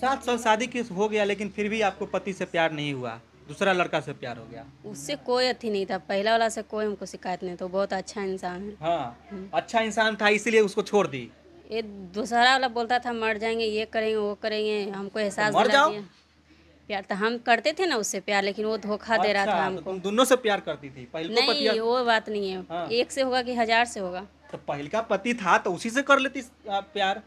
सात साल शादी की हो गया लेकिन फिर भी आपको पति से प्यार नहीं हुआ दूसरा लड़का से प्यार हो गया उससे कोई अथी नहीं था पहला वाला से कोई हमको शिकायत नहीं था तो बहुत अच्छा इंसान है हाँ अच्छा इंसान था इसीलिए उसको छोड़ दी ये दूसरा वाला बोलता था मर जाएंगे ये करेंगे वो करेंगे हमको एहसास तो जाओ प्यार तो हम करते थे ना उससे प्यार लेकिन वो धोखा अच्छा, दे रहा अच्छा, था तो हमको दोनों से प्यार करती थी पहले नहीं वो बात नहीं है हाँ। एक से होगा कि हजार से होगा तो पहले का पति था तो उसी से कर लेती प्यार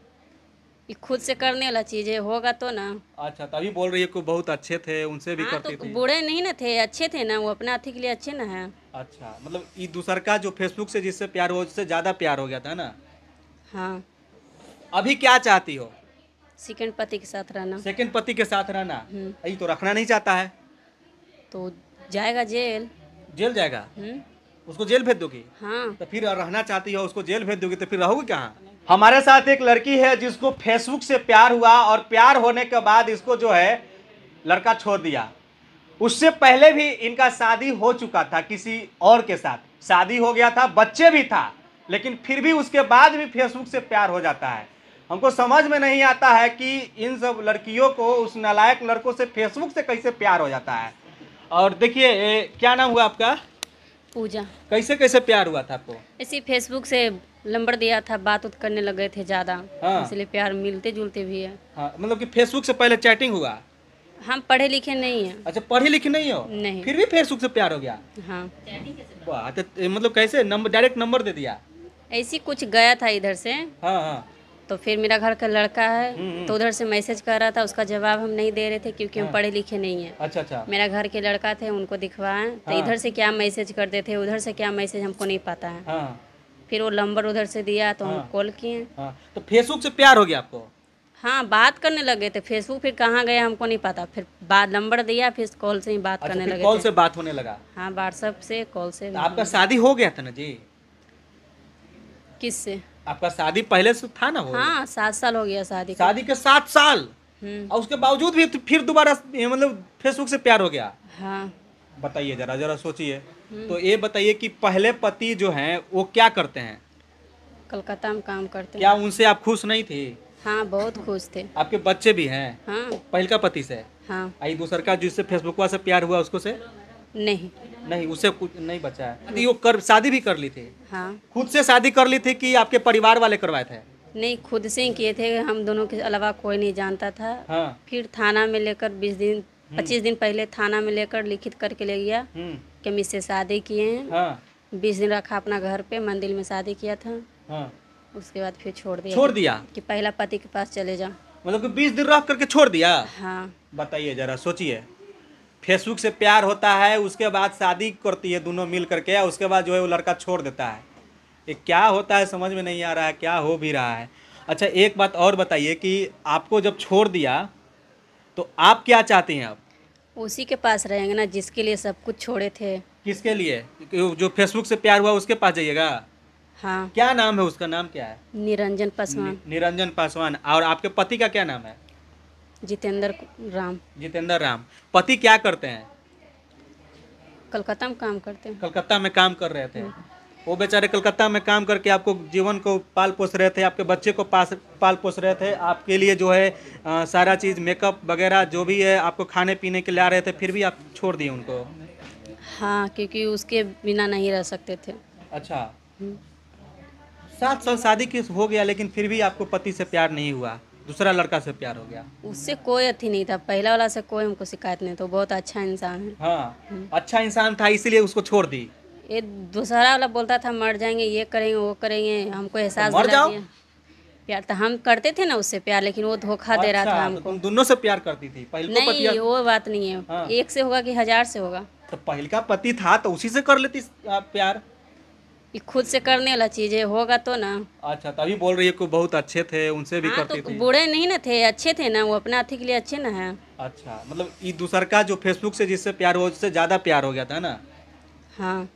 ये खुद से करने वाला चीज है होगा तो ना अच्छा तभी बोल रही है को बहुत अच्छे थे उनसे भी हाँ, करती तो थी नहीं ना थे अच्छे थे ना वो अपना अथी के लिए अच्छे ना है अच्छा मतलब ये दूसर का जो फेसबुक से जिससे प्यार हो उससे ज्यादा प्यार हो गया था ना हाँ अभी क्या चाहती हो सेकंड पति के साथ रहना सेकंड पति के साथ रहना हम्म। यही तो रखना नहीं चाहता है तो जाएगा जेल जेल जाएगा हम्म। उसको जेल भेज दोगी हाँ तो फिर रहना चाहती हो उसको जेल भेज दोगी तो फिर रहोगी कहाँ हमारे साथ एक लड़की है जिसको फेसबुक से प्यार हुआ और प्यार होने के बाद इसको जो है लड़का छोड़ दिया उससे पहले भी इनका शादी हो चुका था किसी और के साथ शादी हो गया था बच्चे भी था लेकिन फिर भी उसके बाद भी फेसबुक से प्यार हो जाता है हमको समझ में नहीं आता है कि इन सब लड़कियों को उस नलायक लड़कों से फेसबुक से कैसे प्यार हो जाता है और देखिए क्या नाम हुआ आपका पूजा कैसे कैसे प्यार हुआ था आपको इसी फेसबुक से नंबर दिया था बात उत करने लग गए थे ज्यादा हाँ। इसलिए प्यार मिलते जुलते भी है हाँ, मतलब कि फेसबुक से पहले चैटिंग हुआ हम हाँ, पढ़े लिखे नहीं है अच्छा पढ़े लिखे नहीं हो नहीं फिर भी फेसबुक से प्यार हो गया हाँ वाह तो, तो, मतलब कैसे नंबर डायरेक्ट नंबर दे दिया ऐसी कुछ गया था इधर से हाँ हाँ तो फिर मेरा घर का लड़का है हम्म, हम्म। तो उधर से मैसेज कर रहा था उसका जवाब हम नहीं दे रहे थे क्योंकि हाँ। हम पढ़े लिखे नहीं है अच्छा अच्छा मेरा घर के लड़का थे उनको दिखवाए तो हाँ। इधर से क्या मैसेज करते थे उधर से क्या मैसेज हमको नहीं पता है हाँ। फिर वो नंबर उधर से दिया तो हाँ, हम कॉल किए हाँ, तो फेसबुक से प्यार हो गया आपको हाँ बात करने लगे थे फेसबुक फिर कहाँ गए हमको नहीं पता फिर बात नंबर दिया फिर कॉल से ही बात अच्छा, करने लगे कॉल से बात होने लगा हाँ व्हाट्सअप से कॉल से तो आपका शादी हो गया था ना जी किससे आपका शादी पहले से था ना हाँ सात साल हो गया शादी शादी के सात साल हम्म। और उसके बावजूद भी तो फिर दोबारा मतलब फेसबुक से प्यार हो गया हाँ बताइए जरा जरा सोचिए हम्म। तो ये बताइए कि पहले पति जो हैं वो क्या करते हैं कलकत्ता में काम करते क्या उनसे आप खुश नहीं थी हाँ बहुत खुश थे आपके बच्चे भी हैं हाँ पहल का पति से हाँ दूसर का जिससे फेसबुक से प्यार हुआ उसको से नहीं नहीं उसे कुछ नहीं बचा है वो कर शादी भी कर ली थी हाँ खुद से शादी कर ली थी कि आपके परिवार वाले करवाए थे नहीं खुद से ही किए थे हम दोनों के अलावा कोई नहीं जानता था हाँ। फिर थाना में लेकर बीस दिन हम्म। पच्चीस दिन पहले थाना में लेकर लिखित करके ले गया हम्म। कि हम इससे शादी किए हैं हाँ। बीस दिन रखा अपना घर पे मंदिर में शादी किया था हाँ। उसके बाद फिर छोड़ दिया छोड़ दिया कि पहला पति के पास चले जाओ मतलब कि बीस दिन रख करके छोड़ दिया हाँ बताइए जरा सोचिए फेसबुक से प्यार होता है उसके बाद शादी करती है दोनों मिल करके उसके बाद जो है वो लड़का छोड़ देता है ये क्या होता है समझ में नहीं आ रहा है क्या हो भी रहा है अच्छा एक बात और बताइए कि आपको जब छोड़ दिया तो आप क्या चाहती हैं अब उसी के पास रहेंगे ना जिसके लिए सब कुछ छोड़े थे किसके लिए जो फेसबुक से प्यार हुआ उसके पास जाइएगा हाँ क्या नाम है उसका नाम क्या है निरंजन पासवान निरंजन पासवान और आपके पति का क्या नाम है जितेंद्र राम जितेंद्र राम पति क्या करते हैं कलकत्ता में काम करते हैं कलकत्ता में काम कर रहे थे हाँ। वो बेचारे कलकत्ता में काम करके आपको जीवन को पाल पोस रहे थे आपके बच्चे को पास पाल पोस रहे थे आपके लिए जो है आ, सारा चीज़ मेकअप वगैरह जो भी है आपको खाने पीने के लिए आ रहे थे फिर भी आप छोड़ दिए उनको हाँ क्योंकि उसके बिना नहीं रह सकते थे अच्छा सात हम्म। साल शादी की हो गया लेकिन फिर भी आपको पति से प्यार नहीं हुआ दूसरा लड़का से प्यार हो गया उससे कोई अथी नहीं था पहला वाला से कोई हमको शिकायत नहीं तो बहुत अच्छा इंसान है हाँ हम्म। अच्छा इंसान था इसीलिए उसको छोड़ दी ये दूसरा वाला बोलता था मर जाएंगे ये करेंगे वो करेंगे हमको तो एहसास तो प्यार तो हम करते थे ना उससे प्यार लेकिन वो धोखा दे रहा अच्छा, था तो हमको तो दोनों से प्यार करती थी पहले नहीं पति वो बात नहीं है हाँ। एक से होगा कि हजार से होगा तो पहले का पति था तो उसी से कर लेती प्यार ये खुद से करने वाला चीज है होगा तो ना अच्छा तभी तो बोल रही है कोई बहुत अच्छे थे उनसे भी हाँ, करती तो थी बूढ़े नहीं ना थे अच्छे थे ना वो अपना अथी के लिए अच्छे ना है अच्छा मतलब ये दूसर का जो फेसबुक से जिससे प्यार हो उससे ज्यादा प्यार हो गया था ना हाँ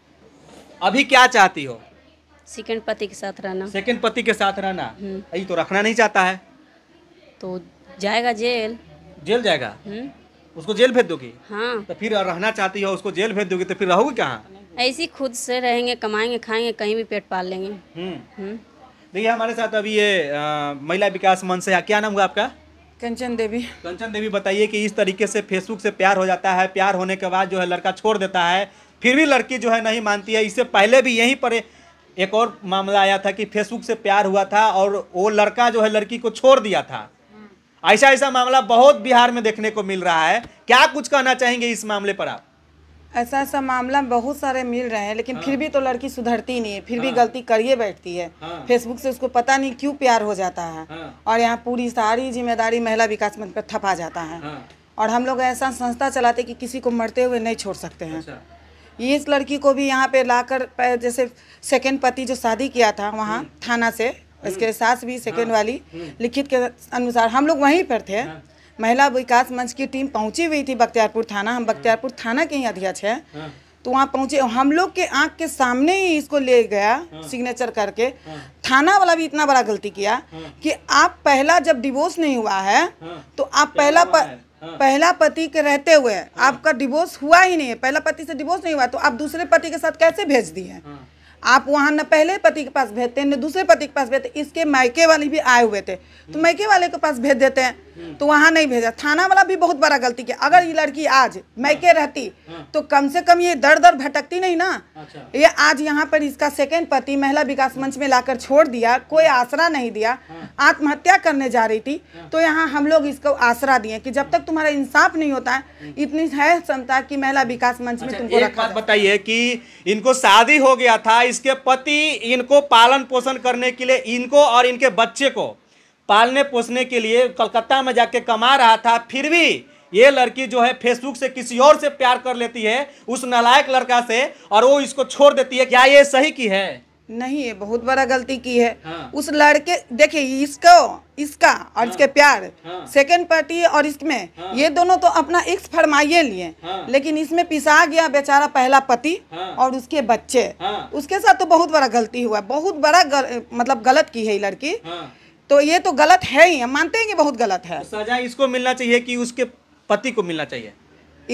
अभी क्या चाहती हो सेकंड पति के साथ रहना सेकंड पति के साथ रहना यही हम्म। तो रखना नहीं चाहता है तो जाएगा जेल जेल जाएगा हम्म। उसको जेल भेज दोगी हाँ तो फिर रहना चाहती हो उसको जेल भेज दोगी तो फिर रहोगी कहाँ ऐसी खुद से रहेंगे कमाएंगे खाएंगे कहीं भी पेट पाल लेंगे हम्म। देखिए हमारे साथ अभी ये महिला विकास मंच से क्या नाम हुआ आपका कंचन देवी कंचन देवी बताइए कि इस तरीके से फेसबुक से प्यार हो जाता है प्यार होने के बाद जो है लड़का छोड़ देता है फिर भी लड़की जो है नहीं मानती है इससे पहले भी यहीं पर एक और मामला आया था कि फेसबुक से प्यार हुआ था और वो लड़का जो है लड़की को छोड़ दिया था हम्म। ऐसा ऐसा मामला बहुत बिहार में देखने को मिल रहा है क्या कुछ कहना चाहेंगे इस मामले पर आप ऐसा ऐसा मामला बहुत सारे मिल रहे हैं लेकिन हाँ। फिर भी तो लड़की सुधरती नहीं है फिर हाँ। भी गलती करिए बैठती है हाँ। फेसबुक से उसको पता नहीं क्यों प्यार हो जाता है हाँ। और यहाँ पूरी सारी जिम्मेदारी महिला विकास मंच पर थपा जाता है हाँ। और हम लोग ऐसा संस्था चलाते कि किसी को मरते हुए नहीं छोड़ सकते हैं अच्छा। ये इस लड़की को भी यहाँ पे लाकर जैसे सेकंड पति जो शादी किया था वहाँ हम्म। थाना से हम्म। इसके सास भी सेकंड हाँ। वाली हम्म। लिखित के अनुसार हम लोग वहीं पर थे हाँ। महिला विकास मंच की टीम पहुँची हुई थी बख्तियारपुर थाना हम हाँ। बख्तियारपुर थाना के ही अध्यक्ष हैं तो वहाँ पहुँचे हम लोग के आँख के सामने ही इसको ले गया सिग्नेचर करके थाना वाला भी इतना बड़ा गलती किया कि आप पहला जब डिवोर्स नहीं हुआ है तो आप पहला प... हाँ। पहला पति के रहते हुए हाँ। आपका डिवोर्स हुआ ही नहीं है पहला पति से डिवोर्स नहीं हुआ तो आप दूसरे पति के साथ कैसे भेज दिए हाँ। आप वहाँ न पहले पति के पास भेजते हैं न दूसरे पति के पास भेजते इसके मायके वाले भी आए हुए थे तो हम्म। मायके वाले के पास भेज देते हैं तो वहाँ नहीं भेजा थाना वाला भी बहुत बड़ा गलती किया अगर ये लड़की आज मैके रहती हाँ। तो कम से कम ये दर दर भटकती नहीं ना अच्छा। ये आज यहाँ पर इसका सेकेंड पति महिला विकास मंच में लाकर छोड़ दिया कोई आसरा नहीं दिया हाँ। आत्महत्या करने जा रही थी हाँ। तो यहाँ हम लोग इसको आसरा दिए कि जब तक तुम्हारा इंसाफ नहीं होता है हम्म। इतनी है क्षमता की महिला विकास मंच में अच्छा, तुमको बताइए कि इनको शादी हो गया था इसके पति इनको पालन पोषण करने के लिए इनको और इनके बच्चे को पालने पोसने के लिए कलकत्ता में जाके कमा रहा था फिर भी ये लड़की जो है फेसबुक से किसी और से प्यार कर लेती है उस नलायक लड़का से और वो इसको छोड़ देती है क्या ये सही की है नहीं ये बहुत बड़ा गलती की है हाँ। उस लड़के देखिए इसको इसका और हाँ। इसके प्यार हाँ। सेकंड पार्टी और इसमें हाँ। ये दोनों तो अपना इक्स फरमाइए लिए हाँ। लेकिन इसमें पिसा गया बेचारा पहला पति हाँ। और उसके बच्चे हाँ। उसके साथ तो बहुत बड़ा गलती हुआ बहुत बड़ा गर, मतलब गलत की है ये लड़की हाँ। तो ये तो गलत है ही हम मानते हैं कि बहुत गलत है तो सजा इसको मिलना चाहिए कि उसके पति को मिलना चाहिए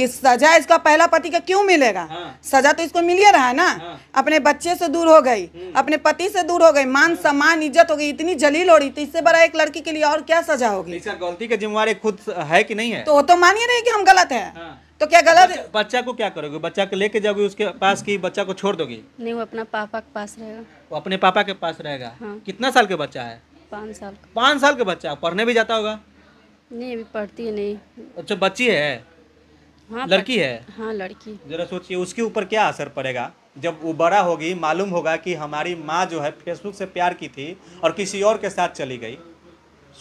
इस सजा इसका पहला पति का क्यों मिलेगा हाँ। सजा तो इसको मिल ही रहा है ना हाँ। अपने बच्चे से दूर हो गई हम्म। अपने पति से दूर हो गई मान हाँ। सम्मान इज्जत हो गई इतनी जलील हो रही थी इससे बड़ा एक लड़की के लिए और क्या सजा होगी तो इसका गलती का जिम्मेवार खुद है कि नहीं है तो वो तो मानिए नहीं कि हम गलत है हाँ। तो क्या गलत बच्चा, बच्चा को क्या करोगे बच्चा को लेके जाओगे उसके पास की बच्चा को छोड़ दोगी नहीं वो अपना पापा के पास रहेगा वो अपने पापा के पास रहेगा हाँ। कितना साल का बच्चा है पाँच साल का पाँच साल का बच्चा पढ़ने भी जाता होगा नहीं अभी पढ़ती है नहीं अच्छा बच्ची है हाँ लड़की है हाँ लड़की जरा सोचिए उसके ऊपर क्या असर पड़ेगा जब वो बड़ा होगी मालूम होगा कि हमारी माँ जो है फेसबुक से प्यार की थी और किसी और के साथ चली गई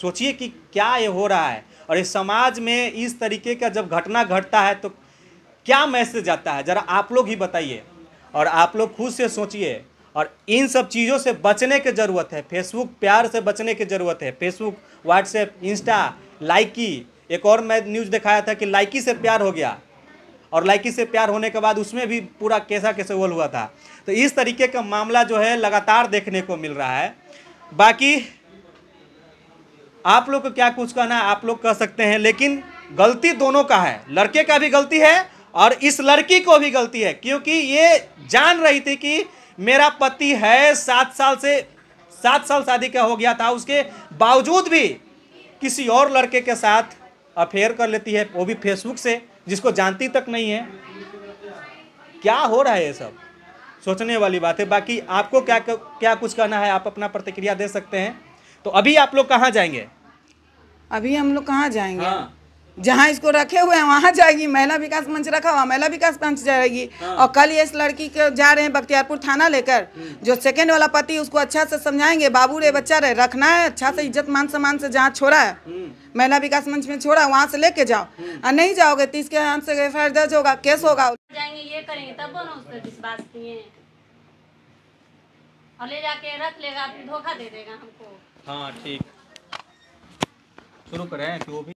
सोचिए कि क्या ये हो रहा है और इस समाज में इस तरीके का जब घटना घटता है तो क्या मैसेज आता है ज़रा आप लोग ही बताइए और आप लोग खुद से सोचिए और इन सब चीज़ों से बचने की ज़रूरत है फेसबुक प्यार से बचने की ज़रूरत है फेसबुक व्हाट्सएप इंस्टा लाइकी एक और मैं न्यूज़ दिखाया था कि लाइकी से प्यार हो गया और लाइकी से प्यार होने के बाद उसमें भी पूरा कैसा कैसे वोल हुआ था तो इस तरीके का मामला जो है लगातार देखने को मिल रहा है बाकी आप लोग को क्या कुछ कहना है आप लोग कह सकते हैं लेकिन गलती दोनों का है लड़के का भी गलती है और इस लड़की को भी गलती है क्योंकि ये जान रही थी कि मेरा पति है सात साल से सात साल शादी का हो गया था उसके बावजूद भी किसी और लड़के के साथ अफेयर कर लेती है वो भी फेसबुक से जिसको जानती तक नहीं है क्या हो रहा है ये सब सोचने वाली बात है बाकी आपको क्या क्या कुछ कहना है आप अपना प्रतिक्रिया दे सकते हैं तो अभी आप लोग कहाँ जाएंगे अभी हम लोग कहाँ जाएंगे हाँ। जहाँ इसको रखे हुए हैं वहाँ जाएगी महिला विकास मंच रखा हुआ महिला विकास मंच जाएगी हाँ। और कल ये इस लड़की को जा रहे हैं बख्तियारपुर थाना लेकर हम्म। जो सेकंड वाला पति उसको अच्छा से समझाएंगे बाबू रे बच्चा रे रखना है अच्छा से इज्जत मान सम्मान से जहाँ छोड़ा है हम्म। महिला विकास मंच में छोड़ा वहाँ से लेके जाओ हम्म। और नहीं जाओगे तीस तो के हाथ से एफ दर्ज होगा केस होगा ये करेंगे तब विश्वास किए जाके रख लेगा धोखा दे देगा हमको हाँ ठीक शुरू करें कि भी